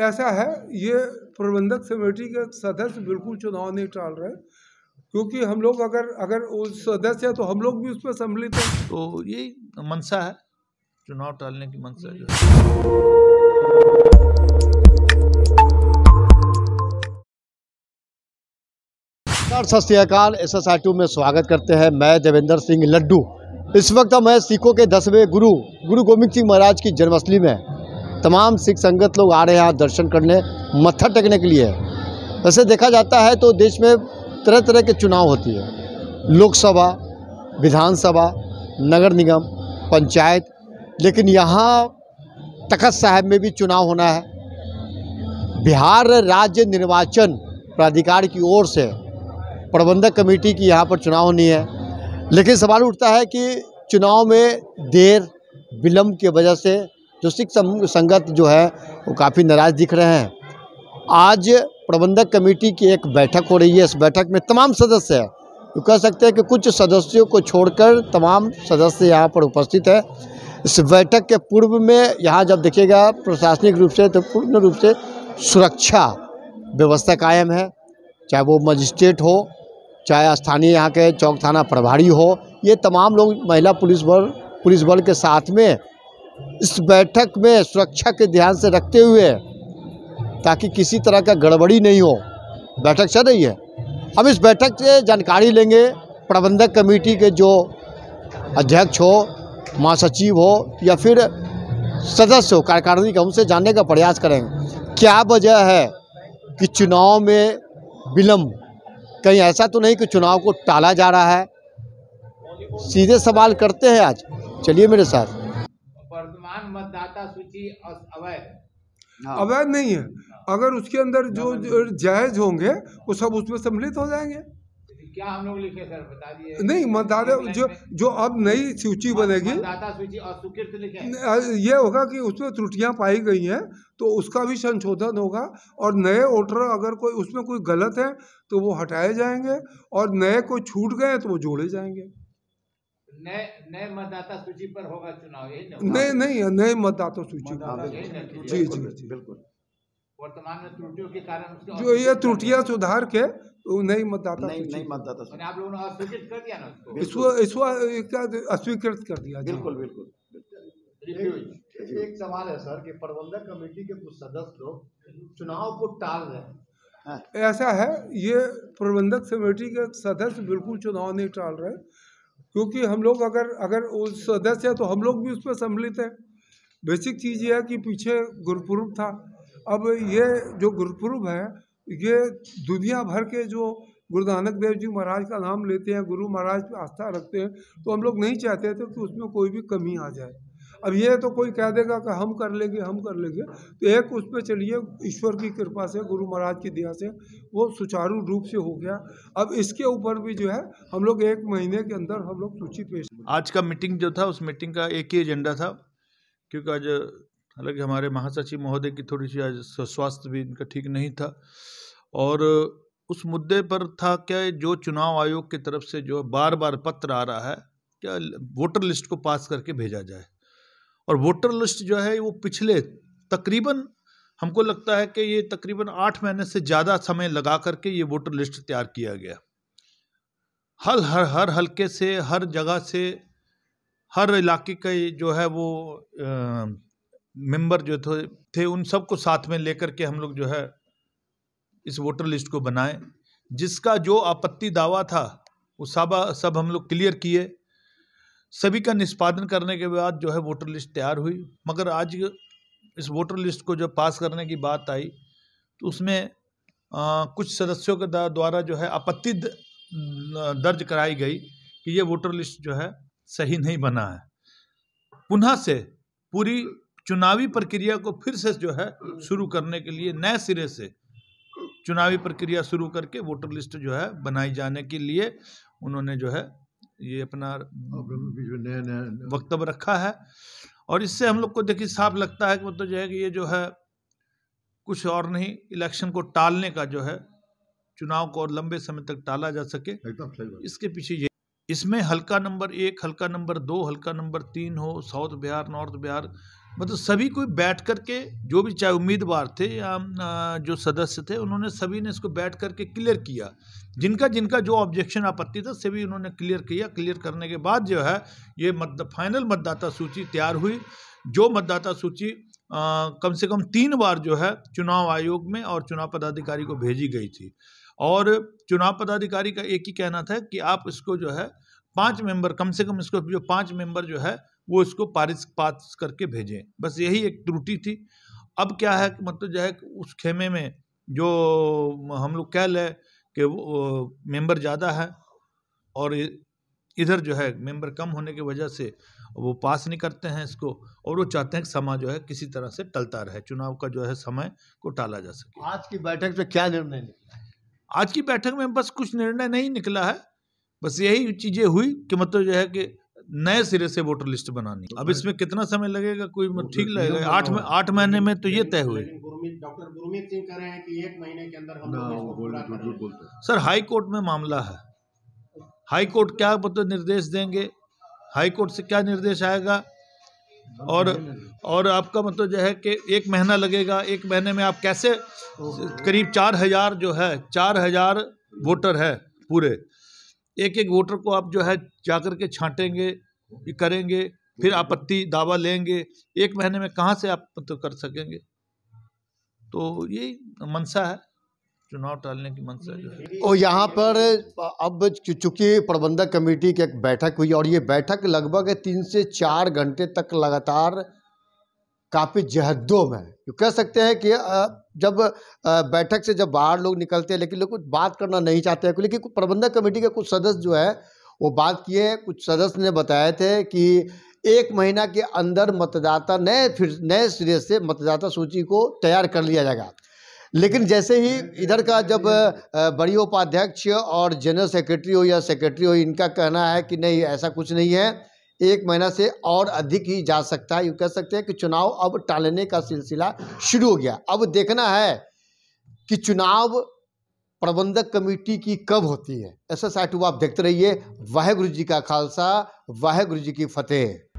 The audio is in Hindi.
ऐसा है ये प्रबंधक समिति के सदस्य बिल्कुल चुनाव नहीं टाल रहे क्योंकि हम लोग अगर अगर सदस्य है तो हम लोग भी उसमें सम्मिलित हैं तो ये मनसा है चुनाव टालने की मनसा जो है नमस्कार सत श्रीकाल एस एस आई टू में स्वागत करते हैं मैं देवेंद्र सिंह लड्डू इस वक्त मैं सिखों के दसवें गुरु गुरु गोविंद सिंह महाराज की जन्मस्थली में तमाम सिख संगत लोग आ रहे हैं यहाँ दर्शन करने मत्था टेकने के लिए वैसे देखा जाता है तो देश में तरह तरह के चुनाव होती है लोकसभा विधानसभा नगर निगम पंचायत लेकिन यहाँ तखत साहब में भी चुनाव होना है बिहार राज्य निर्वाचन प्राधिकार की ओर से प्रबंधक कमेटी की यहाँ पर चुनाव होनी है लेकिन सवाल उठता है कि चुनाव में देर विलम्ब की वजह से जो सिख संगत जो है वो काफ़ी नाराज़ दिख रहे हैं आज प्रबंधक कमेटी की एक बैठक हो रही है इस बैठक में तमाम सदस्य हैं तो कह सकते हैं कि कुछ सदस्यों को छोड़कर तमाम सदस्य यहाँ पर उपस्थित है इस बैठक के पूर्व में यहाँ जब देखिएगा प्रशासनिक रूप से तो पूर्ण रूप से सुरक्षा व्यवस्था कायम है चाहे वो मजिस्ट्रेट हो चाहे स्थानीय यहाँ के चौक थाना प्रभारी हो ये तमाम लोग महिला पुलिस बल पुलिस बल के साथ में इस बैठक में सुरक्षा के ध्यान से रखते हुए ताकि किसी तरह का गड़बड़ी नहीं हो बैठक चल रही है हम इस बैठक से जानकारी लेंगे प्रबंधक कमेटी के जो अध्यक्ष हो महासचिव हो या फिर सदस्य हो कार्यकारिणी का उनसे जानने का प्रयास करेंगे क्या वजह है कि चुनाव में विलम्ब कहीं ऐसा तो नहीं कि चुनाव को टाला जा रहा है सीधे सवाल करते हैं आज चलिए मेरे साथ आम मतदाता सूची अवैध हाँ। अवैध नहीं है हाँ। अगर उसके अंदर जो, जो जायज होंगे वो सब उसमें सम्मिलित हो जाएंगे क्या हम लोग लिखे सर बता दिए नहीं मतदाता जो जो अब नई सूची हाँ, बनेगी मतदाता सूची अस्वीकृत लिखे ये होगा कि उसमें त्रुटियां पाई गई हैं तो उसका भी संशोधन होगा और नए वोटर अगर कोई उसमें कोई गलत है तो वो हटाए जाएंगे और नए कोई छूट गए तो वो जोड़े जाएंगे नए नए मतदाता सूची पर होगा चुनाव नहीं नहीं नए मतदाता सूची जी जी बिल्कुल वर्तमान में त्रुटियों के कारण जो ये त्रुटियां सुधार के नई मतदाता नई मतदाता आप लोगों ने अस्वीकृत कर दिया ना इसको इसको अस्वीकृत कर दिया बिल्कुल बिल्कुल एक सवाल है सर कि प्रबंधक कमेटी के कुछ सदस्य लोग चुनाव को टाल रहे ऐसा है ये प्रबंधक समिति के सदस्य बिल्कुल चुनाव नहीं टाल रहे क्योंकि हम लोग अगर अगर वो सदस्य है तो हम लोग भी उसमें सम्मिलित हैं बेसिक चीज़ यह है कि पीछे गुरुपुरब था अब ये जो गुरुपुरब है ये दुनिया भर के जो गुरु नानक देव जी महाराज का नाम लेते हैं गुरु महाराज पर आस्था रखते हैं तो हम लोग नहीं चाहते थे कि उसमें कोई भी कमी आ जाए अब ये तो कोई कह देगा कि हम कर लेंगे हम कर लेंगे तो एक उस पर चलिए ईश्वर की कृपा से गुरु महाराज की दया से वो सुचारू रूप से हो गया अब इसके ऊपर भी जो है हम लोग एक महीने के अंदर हम लोग सूची पेश आज का मीटिंग जो था उस मीटिंग का एक ही एजेंडा था क्योंकि आज हालांकि हमारे महासचिव महोदय की थोड़ी सी आज स्वास्थ्य भी इनका ठीक नहीं था और उस मुद्दे पर था क्या जो चुनाव आयोग की तरफ से जो बार बार पत्र आ रहा है क्या वोटर लिस्ट को पास करके भेजा जाए और वोटर लिस्ट जो है वो पिछले तकरीबन हमको लगता है कि ये तकरीबन आठ महीने से ज़्यादा समय लगा करके ये वोटर लिस्ट तैयार किया गया हर हर हर हल्के से हर जगह से हर इलाके के जो है वो आ, मेंबर जो थे थे उन सबको साथ में लेकर के हम लोग जो है इस वोटर लिस्ट को बनाए जिसका जो आपत्ति दावा था वो सब सब हम लोग क्लियर किए सभी का निष्पादन करने के बाद जो है वोटर लिस्ट तैयार हुई मगर आज इस वोटर लिस्ट को जब पास करने की बात आई तो उसमें आ, कुछ सदस्यों के द्वारा जो है आपत्ति दर्ज कराई गई कि ये वोटर लिस्ट जो है सही नहीं बना है पुनः से पूरी चुनावी प्रक्रिया को फिर से जो है शुरू करने के लिए नए सिरे से चुनावी प्रक्रिया शुरू करके वोटर लिस्ट जो है बनाई जाने के लिए उन्होंने जो है ये अपना नया नया वक्तव्य रखा है और इससे हम लोग को देखिए साफ लगता है कि मतलब तो जो है कि ये जो है कुछ और नहीं इलेक्शन को टालने का जो है चुनाव को और लंबे समय तक टाला जा सके इसके पीछे ये इसमें हल्का नंबर एक हल्का नंबर दो हल्का नंबर तीन हो साउथ बिहार नॉर्थ बिहार मतलब सभी कोई बैठ करके जो भी चाहे उम्मीदवार थे या जो सदस्य थे उन्होंने सभी ने इसको बैठ करके क्लियर किया जिनका जिनका जो ऑब्जेक्शन आपत्ति था सभी उन्होंने क्लियर किया क्लियर करने के बाद जो है ये मत फाइनल मतदाता सूची तैयार हुई जो मतदाता सूची आ, कम से कम तीन बार जो है चुनाव आयोग में और चुनाव पदाधिकारी को भेजी गई थी और चुनाव पदाधिकारी का एक ही कहना था कि आप इसको जो है पांच मेंबर कम से कम इसको जो पांच मेंबर जो है वो इसको पारित पास करके भेजें बस यही एक त्रुटि थी अब क्या है मतलब जो है उस खेमे में जो हम लोग कह लें कि वो मेंबर ज़्यादा है और इधर जो है मेंबर कम होने की वजह से वो पास नहीं करते हैं इसको और वो चाहते हैं कि समा जो है किसी तरह से टलता रहे चुनाव का जो है समय को टाला जा सके आज की बैठक में क्या निर्णय निकला आज की बैठक में बस कुछ निर्णय नहीं निकला है बस यही चीज़ें हुई कि मतलब जो है कि नए सिरे से वोटर लिस्ट बनानी तो अब इसमें कितना समय लगेगा कोई ठीक तो लगेगा आठ में आठ महीने में तो ये तय हुए सर हाई कोर्ट में मामला है हाई कोर्ट क्या मतलब निर्देश देंगे हाई कोर्ट से क्या निर्देश आएगा और और आपका मतलब जो है कि एक महीना लगेगा एक महीने में आप कैसे करीब चार हजार जो है चार हजार वोटर है पूरे एक एक वोटर को आप जो है जा कर के छांटेंगे करेंगे फिर आपत्ति दावा लेंगे एक महीने में कहाँ से आप मतलब कर सकेंगे तो ये मनसा है चुनाव टालने की मंशा जो है और यहाँ पर अब चूंकि प्रबंधक कमेटी की एक बैठक हुई और ये बैठक लगभग तीन से चार घंटे तक लगातार काफ़ी जहदोम है जो कह सकते हैं कि जब बैठक से जब बाहर लोग निकलते हैं लेकिन लोग कुछ बात करना नहीं चाहते हैं लेकिन प्रबंधक कमेटी के कुछ सदस्य जो है वो बात किए कुछ सदस्य ने बताए थे कि एक महीना के अंदर मतदाता नए फिर नए सिरे से मतदाता सूची को तैयार कर लिया जाएगा लेकिन जैसे ही इधर का जब बड़ी उपाध्यक्ष और जनरल सेक्रेटरी हो या सेक्रेटरी हो इनका कहना है कि नहीं ऐसा कुछ नहीं है एक महीना से और अधिक ही जा सकता है यू कह सकते हैं कि चुनाव अब टालने का सिलसिला शुरू हो गया अब देखना है कि चुनाव प्रबंधक कमेटी की कब होती है ऐसा साटू आप देखते रहिए वाहे गुरु जी का खालसा वाहे गुरु जी की फतेह